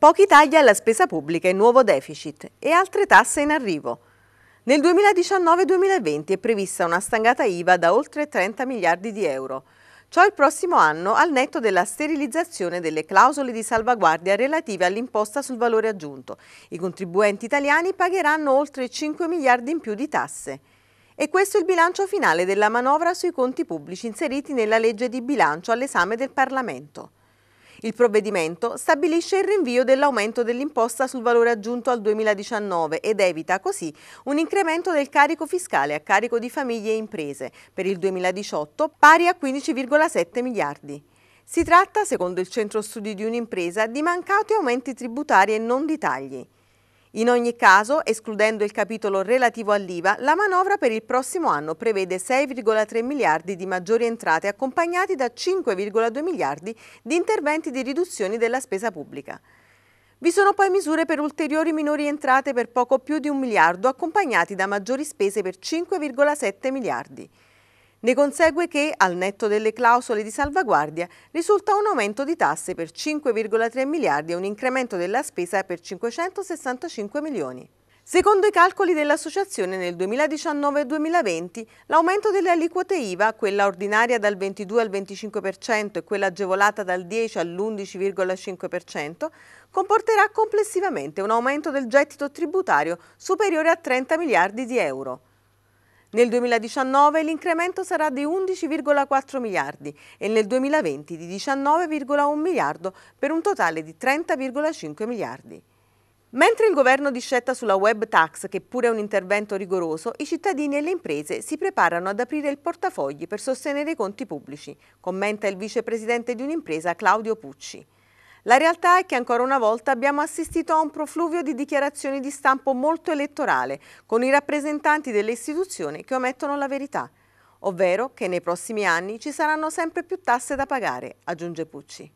Pochi tagli alla spesa pubblica e nuovo deficit e altre tasse in arrivo. Nel 2019-2020 è prevista una stangata IVA da oltre 30 miliardi di euro. Ciò il prossimo anno al netto della sterilizzazione delle clausole di salvaguardia relative all'imposta sul valore aggiunto. I contribuenti italiani pagheranno oltre 5 miliardi in più di tasse. E questo è il bilancio finale della manovra sui conti pubblici inseriti nella legge di bilancio all'esame del Parlamento. Il provvedimento stabilisce il rinvio dell'aumento dell'imposta sul valore aggiunto al 2019 ed evita così un incremento del carico fiscale a carico di famiglie e imprese per il 2018 pari a 15,7 miliardi. Si tratta, secondo il Centro Studi di un'impresa, di mancati aumenti tributari e non di tagli. In ogni caso, escludendo il capitolo relativo all'IVA, la manovra per il prossimo anno prevede 6,3 miliardi di maggiori entrate accompagnati da 5,2 miliardi di interventi di riduzione della spesa pubblica. Vi sono poi misure per ulteriori minori entrate per poco più di un miliardo accompagnati da maggiori spese per 5,7 miliardi. Ne consegue che, al netto delle clausole di salvaguardia, risulta un aumento di tasse per 5,3 miliardi e un incremento della spesa per 565 milioni. Secondo i calcoli dell'associazione nel 2019-2020 l'aumento delle aliquote IVA, quella ordinaria dal 22 al 25% e quella agevolata dal 10 all'11,5%, comporterà complessivamente un aumento del gettito tributario superiore a 30 miliardi di euro. Nel 2019 l'incremento sarà di 11,4 miliardi e nel 2020 di 19,1 miliardo per un totale di 30,5 miliardi. Mentre il governo discetta sulla web tax, che pure è un intervento rigoroso, i cittadini e le imprese si preparano ad aprire il portafogli per sostenere i conti pubblici, commenta il vicepresidente di un'impresa Claudio Pucci. La realtà è che ancora una volta abbiamo assistito a un profluvio di dichiarazioni di stampo molto elettorale, con i rappresentanti delle istituzioni che omettono la verità, ovvero che nei prossimi anni ci saranno sempre più tasse da pagare, aggiunge Pucci.